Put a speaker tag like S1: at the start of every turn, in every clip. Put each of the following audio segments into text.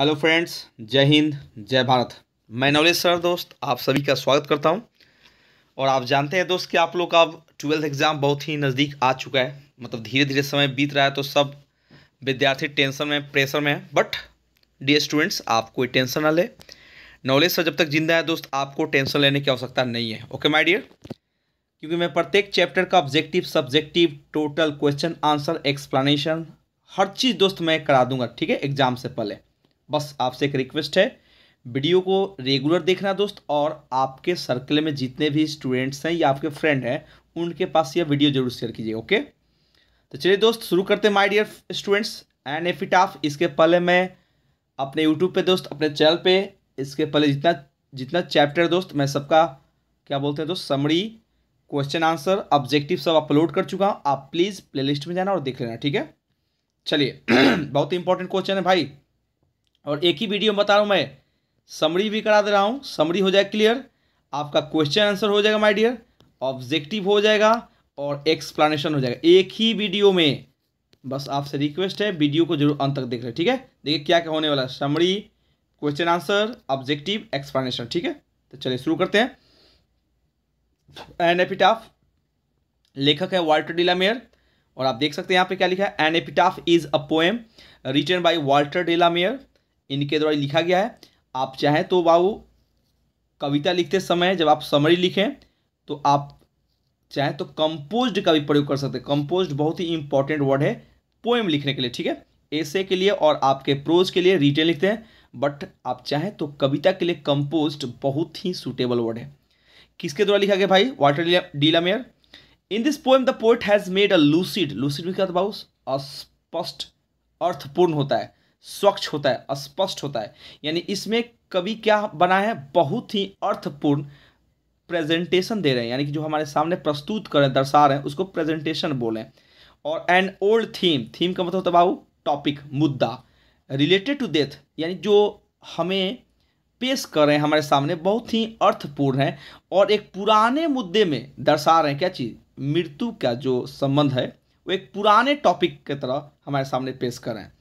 S1: Hello friends जय हिंद जय भारत मैं नवलेश सर दोस्त आप सभी का स्वागत करता हूं और आप जानते हैं दोस्त कि आप लोग का अब ट्वेल्थ एग्ज़ाम बहुत ही नज़दीक आ चुका है मतलब धीरे धीरे समय बीत रहा है तो सब विद्यार्थी टेंशन में प्रेशर में है बट डी स्टूडेंट्स आप कोई टेंशन ना ले नॉलेज सर जब तक जिंदा है दोस्त आपको टेंशन लेने की आवश्यकता नहीं है ओके माई डियर क्योंकि मैं प्रत्येक चैप्टर का objective subjective total question answer explanation हर चीज़ दोस्त मैं करा दूंगा ठीक है एग्ज़ाम से पहले बस आपसे एक रिक्वेस्ट है वीडियो को रेगुलर देखना दोस्त और आपके सर्कल में जितने भी स्टूडेंट्स हैं या आपके फ्रेंड हैं उनके पास यह वीडियो जरूर शेयर कीजिए ओके तो चलिए दोस्त शुरू करते हैं माय डियर स्टूडेंट्स एंड ए ऑफ इसके पहले मैं अपने यूट्यूब पे दोस्त अपने चैनल पे इसके पहले जितना जितना चैप्टर दोस्त मैं सबका क्या बोलते हैं दोस्त समरी क्वेश्चन आंसर ऑब्जेक्टिव सब अपलोड कर चुका हूँ आप प्लीज़ प्ले में जाना और देख लेना ठीक है चलिए बहुत ही इंपॉर्टेंट क्वेश्चन है भाई और एक ही वीडियो में बता रहा हूँ मैं समरी भी करा दे रहा हूँ समरी हो जाए क्लियर आपका क्वेश्चन आंसर हो जाएगा माय डियर ऑब्जेक्टिव हो जाएगा और एक्सप्लानेशन हो जाएगा एक ही वीडियो में बस आपसे रिक्वेस्ट है वीडियो को जरूर अंत तक देख रहे ठीक है देखिए क्या क्या होने वाला है summary question answer objective explanation ठीक है तो चलिए शुरू करते हैं एन एपिटाफ लेखक है वाल्टर मेयर और आप देख सकते हैं यहाँ पे क्या लिखा है an epitaph is a poem written by Walter de la Mare इनके द्वारा लिखा गया है आप चाहें तो बाबू कविता लिखते समय जब आप समरी लिखें तो आप चाहें तो कंपोज का भी प्रयोग कर सकते हैं कंपोज बहुत ही इंपॉर्टेंट वर्ड है पोएम लिखने के लिए ठीक है ऐसे के लिए और आपके प्रोज के लिए रिटेल लिखते हैं बट आप चाहें तो कविता के लिए कंपोज बहुत ही सुटेबल वर्ड है किसके द्वारा लिखा गया भाई Walter de la Mare in this poem the poet has made a lucid lucid भी कहते था अस्पष्ट अर्थपूर्ण होता है स्वच्छ होता है स्पष्ट होता है यानी इसमें कवि क्या बना है बहुत ही अर्थपूर्ण प्रेजेंटेशन दे रहे हैं यानी कि जो हमारे सामने प्रस्तुत करें दर्शा रहे हैं उसको प्रेजेंटेशन बोलें और एन ओल्ड थीम थीम का मतलब बाबू टॉपिक मुद्दा रिलेटेड टू डेथ यानी जो हमें पेश कर रहे हैं हमारे सामने बहुत ही अर्थपूर्ण है और एक पुराने मुद्दे में दर्शा रहे हैं क्या चीज़ मृत्यु का जो संबंध है वो एक पुराने टॉपिक के तरह हमारे सामने पेश कर रहे हैं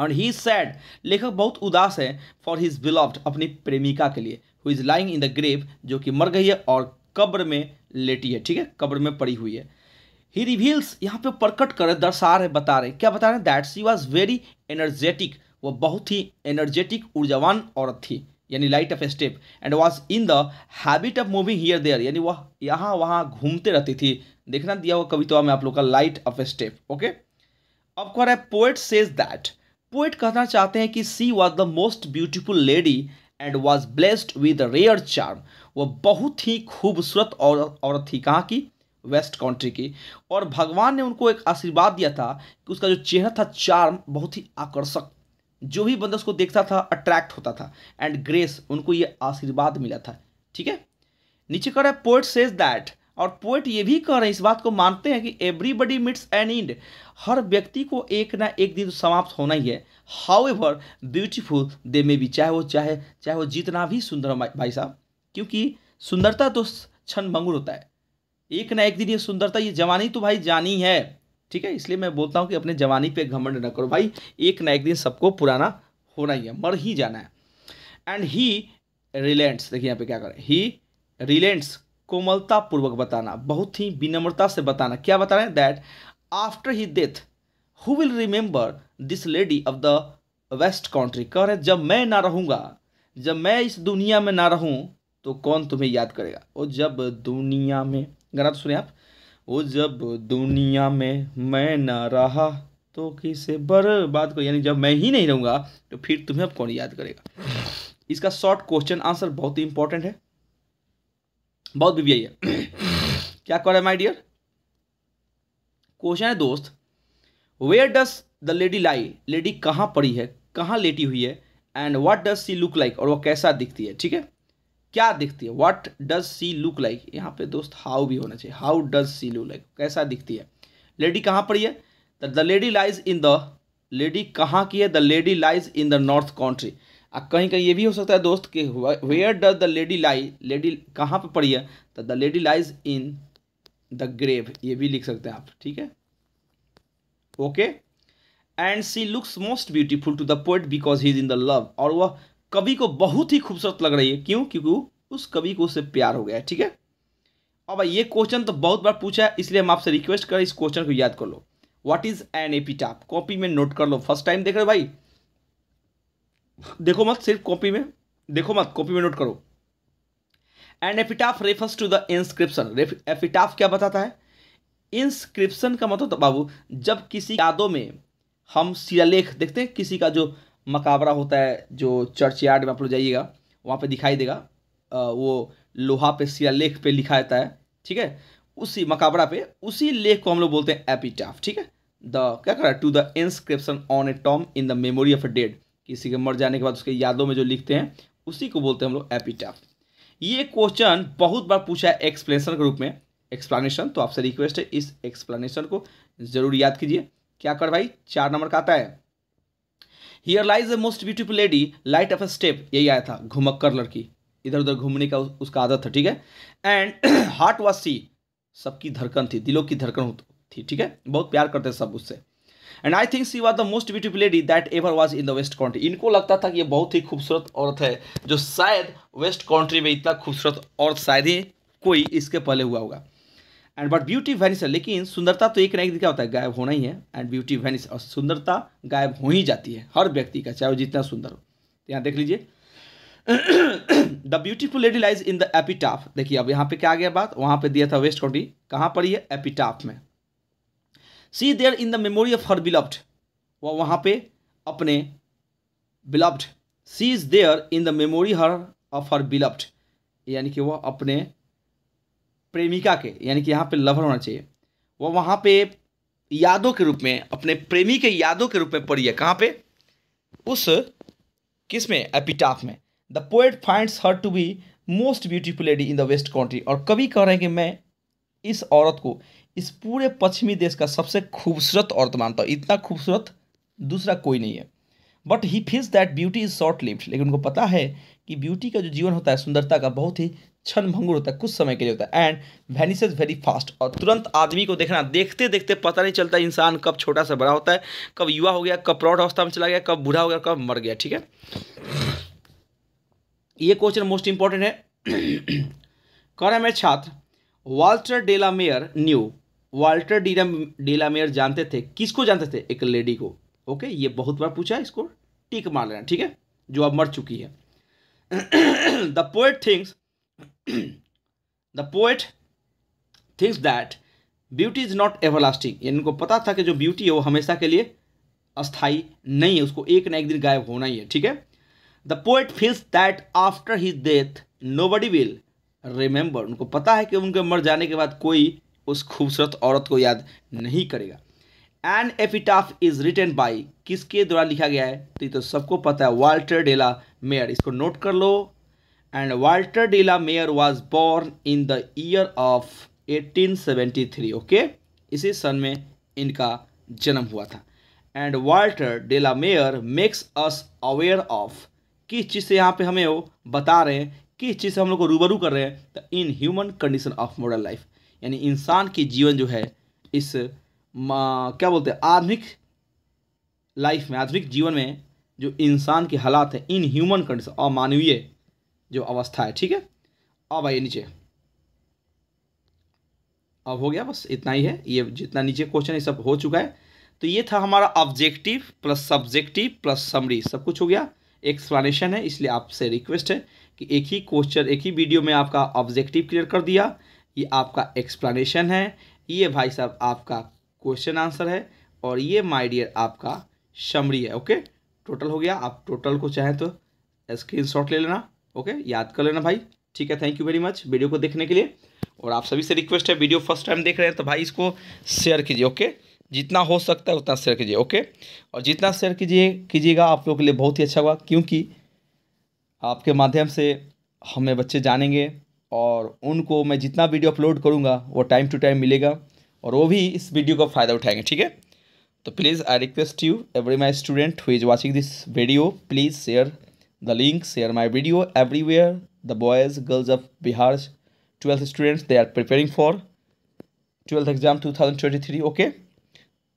S1: एंड ही सैड लेखक बहुत उदास है फॉर हिज बिलव्ड अपनी प्रेमिका के लिए who is lying in the grave जो कि मर गई है और कब्र में लेटी है ठीक है कब्र में पड़ी हुई है ही रिवील्स यहाँ पे प्रकट कर रहे दर्शा रहे बता रहे क्या बता रहे that she was very energetic वह बहुत ही एनर्जेटिक ऊर्जावान औरत थी यानी light of step and was in the habit of moving here there यानी वह यहाँ वहाँ घूमते रहती थी देखना दिया हुआ कविता में आप लोग का लाइट ऑफ स्टेप ओके अब कह रहा है पोएट सेज दैट पोएट कहना चाहते हैं कि she was the most beautiful lady and was blessed with rare charm वह बहुत ही खूबसूरत और औरत थी कहाँ की वेस्ट कंट्री की और भगवान ने उनको एक आशीर्वाद दिया था कि उसका जो चेहरा था चार्म बहुत ही आकर्षक जो भी बंदा उसको देखता था अट्रैक्ट होता था एंड ग्रेस उनको ये आशीर्वाद मिला था ठीक है नीचे कर पोइट सेज दैट और पोएट ये भी कह रहे हैं इस बात को मानते हैं कि एवरीबडी मिट्स एन इंड हर व्यक्ति को एक ना एक दिन समाप्त होना ही है हाउ एवर ब्यूटीफुल दे में भी चाहे वो चाहे चाहे वो जितना भी सुंदर भाई साहब क्योंकि सुंदरता तो क्षण मंगुर होता है एक ना एक दिन ये सुंदरता ये जवानी तो भाई जानी है ठीक है इसलिए मैं बोलता हूँ कि अपने जवानी पे घमंड न करो भाई एक ना एक दिन सबको पुराना होना ही है मर ही जाना है एंड ही रिलेंट्स देखिए यहाँ पे क्या करें ही रिलेंट्स कोमलता पूर्वक बताना बहुत ही विनम्रता से बताना क्या बता रहे हैं that after he death who will remember this lady of the west country कह रहे जब मैं ना रहूँगा जब मैं इस दुनिया में ना रहूँ तो कौन तुम्हें याद करेगा वो जब दुनिया में गाना तो सुने आप वो जब दुनिया में मैं ना रहा तो किसे बात को यानी जब मैं ही नहीं रहूँगा तो फिर तुम्हें अब कौन याद करेगा इसका शॉर्ट क्वेश्चन आंसर बहुत ही इंपॉर्टेंट है बहुत बीबीआई है क्या रहे माई डियर क्वेश्चन है दोस्त where does the lady lie lady कहाँ पड़ी है कहाँ लेटी हुई है and what does she look like और वो कैसा दिखती है ठीक है क्या दिखती है what does she look like यहाँ पे दोस्त हाउ भी होना चाहिए how does she look like कैसा दिखती है लेडी कहाँ पड़ी है the lady lies in the lady कहाँ की है the lady lies in the north country कहीं कहीं ये भी हो सकता है दोस्त कि where does the lady lie lady कहाँ पर पड़ी है तो the lady lies in the grave ये भी लिख सकते हैं आप ठीक है okay and she looks most beautiful to the poet because he is in the love और वह कवि को बहुत ही खूबसूरत लग रही है क्यों क्योंकि उस कवि को उससे प्यार हो गया है ठीक है अब ये क्वेश्चन तो बहुत बार पूछा है इसलिए हम आपसे रिक्वेस्ट करें इस क्वेश्चन को याद कर लो what is an epitaph copy में नोट कर लो फर्स्ट टाइम देख रहे हो भाई देखो मत सिर्फ कॉपी में देखो मत कॉपी में नोट करो and epitaph refers to the inscription epitaph क्या बताता है इंस्क्रिप्शन का मतलब तो बाबू जब किसी यादों में हम शिलालेख देखते हैं किसी का जो मकाबरा होता है जो चर्च यार्ड में आप लोग जाइएगा वहाँ पे दिखाई देगा वो लोहा पे शिलालेख पे लिखा रहता है ठीक है उसी मकाबरा पे उसी लेख को हम लोग बोलते हैं एपिटाफ ठीक है द क्या कर to the inscription on a tomb in the memory of a dead किसी के मर जाने के बाद उसके यादों में जो लिखते हैं उसी को बोलते हैं हम लोग एपिटाफ ये क्वेश्चन बहुत बार पूछा है एक्सप्लेनेशन के रूप में एक्सप्लानेशन तो आपसे रिक्वेस्ट है इस एक्सप्लेनेशन को जरूर याद कीजिए क्या कर भाई चार नंबर का आता है here lies a most beautiful lady light of a step यही आया था घुमक्कर लड़की इधर उधर घूमने का उसका आदत था ठीक है एंड हार्ट वॉज सी सबकी धड़कन थी दिलों की धड़कन थी ठीक है बहुत प्यार करते सब उससे and I think she was the most beautiful lady that ever was in the west country इनको लगता था कि ये बहुत ही खूबसूरत औरत है जो शायद वेस्ट कंट्री में इतना खूबसूरत औरत शायद ही कोई इसके पहले हुआ होगा एंड बट ब्यूटी वैनिस लेकिन सुंदरता तो एक ना एक दिन क्या होता है गायब होना ही है एंड ब्यूटी वैनिस और सुंदरता गायब हो ही जाती है हर व्यक्ति का चाहे वो जितना सुंदर हो तो यहाँ देख लीजिए the beautiful lady lies in the epitaph देखिए अब यहाँ पे क्या आ गया बात वहाँ पे दिया था वेस्ट कंट्री कहाँ पर ये एपिटाफ में she there in the memory of her beloved वह वहाँ पे अपने beloved she is there in the memory her of her beloved यानी कि वह अपने प्रेमिका के यानी कि यहाँ पे लवर होना चाहिए वह वहाँ पे यादों के रूप में अपने प्रेमी के यादों के रूप में पढ़ी है कहाँ पे उस किस में एपिटाफ में the poet finds her to be most beautiful lady in the west country और कभी कह रहे हैं कि मैं इस औरत को इस पूरे पश्चिमी देश का सबसे खूबसूरत औरत मानता तो हूँ इतना खूबसूरत दूसरा कोई नहीं है but he feels that beauty is short lived लेकिन उनको पता है कि ब्यूटी का जो जीवन होता है सुंदरता का बहुत ही क्षण भंगुर होता है कुछ समय के लिए होता है एंड वेनिसेज वेरी फास्ट और तुरंत आदमी को देखना देखते देखते पता नहीं चलता इंसान कब छोटा सा बड़ा होता है कब युवा हो गया कब प्रौढ़ अवस्था में चला गया कब बूढ़ा हो गया कब मर गया ठीक है ये क्वेश्चन मोस्ट इंपॉर्टेंट है कौन है मेरे छात्र Walter de la Mare knew Walter डीरा डीलामेयर जानते थे किसको जानते थे एक लेडी को ओके ये बहुत बार पूछा इसको टिक मार लेना ठीक है जो अब मर चुकी है the poet thinks the poet thinks that beauty is not everlasting यानी उनको पता था कि जो ब्यूटी है वो हमेशा के लिए अस्थाई नहीं है उसको एक ना एक दिन गायब होना ही है ठीक है the poet feels that after his death nobody will remember उनको पता है कि उनके मर जाने के बाद कोई उस खूबसूरत औरत को याद नहीं करेगा an epitaph is written by किसके द्वारा लिखा गया है तो ये तो सबको पता है वाल्टर डेला मेयर इसको नोट कर लो and Walter de la Mare was born in the year of 1873 okay okay? इसी सन में इनका जन्म हुआ था and Walter de la Mare makes us aware of किस चीज़ से यहाँ पे हमें वो बता रहे हैं किस चीज़ से हम लोग को रूबरू कर रहे हैं the inhuman condition of modern life यानी इंसान की जीवन जो है इस क्या बोलते हैं आधुनिक लाइफ में आधुनिक जीवन में जो इंसान के हालात हैं इन ह्यूमन कंडीशन और मानवीय जो अवस्था है ठीक है अब आइए नीचे अब हो गया बस इतना ही है ये जितना नीचे क्वेश्चन है सब हो चुका है तो ये था हमारा objective plus subjective plus summary सब कुछ हो गया एक्सप्लानेशन है इसलिए आपसे रिक्वेस्ट है कि एक ही क्वेश्चन एक ही वीडियो में आपका ऑब्जेक्टिव क्लियर कर दिया ये आपका एक्सप्लेनेशन है ये भाई साहब आपका क्वेश्चन आंसर है और ये माय डियर आपका समरी है ओके टोटल हो गया आप टोटल को चाहें तो स्क्रीनशॉट ले लेना ओके याद कर लेना भाई ठीक है thank you very much video को देखने के लिए और आप सभी से रिक्वेस्ट है वीडियो फर्स्ट टाइम देख रहे हैं तो भाई इसको शेयर कीजिए ओके जितना हो सकता है उतना शेयर कीजिए ओके और जितना शेयर कीजिए कीजिएगा आप लोगों के लिए बहुत ही अच्छा हुआ क्योंकि आपके माध्यम से हमें बच्चे जानेंगे और उनको मैं जितना वीडियो अपलोड करूँगा वो टाइम टू टाइम मिलेगा और वो भी इस वीडियो का फ़ायदा उठाएंगे ठीक है तो please I request you every my student who is watching this video please share the link share my video everywhere the boys girls of Bihar twelfth students they are preparing for twelfth exam two thousand twenty three okay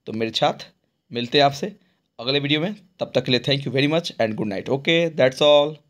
S1: तो मेरे छात्र मिलते हैं आपसे अगले video में तब तक के लिए thank you very much and good night okay that's all